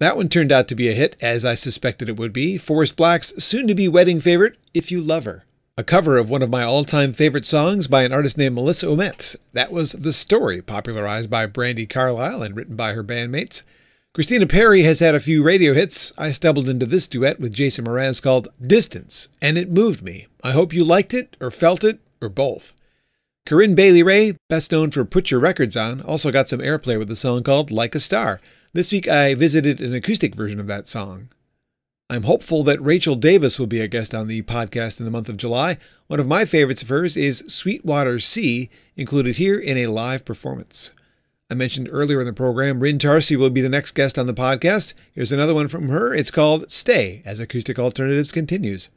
That one turned out to be a hit, as I suspected it would be. Forest Black's soon to be wedding favorite, If You Love Her. A cover of one of my all time favorite songs by an artist named Melissa Ometz. That was The Story, popularized by Brandy Carlisle and written by her bandmates. Christina Perry has had a few radio hits. I stumbled into this duet with Jason Mraz called Distance, and it moved me. I hope you liked it, or felt it, or both. Corinne Bailey Ray, best known for Put Your Records On, also got some airplay with a song called Like a Star. This week I visited an acoustic version of that song. I'm hopeful that Rachel Davis will be a guest on the podcast in the month of July. One of my favorites of hers is Sweetwater Sea, included here in a live performance. I mentioned earlier in the program, Rin Tarsi will be the next guest on the podcast. Here's another one from her. It's called Stay as Acoustic Alternatives Continues.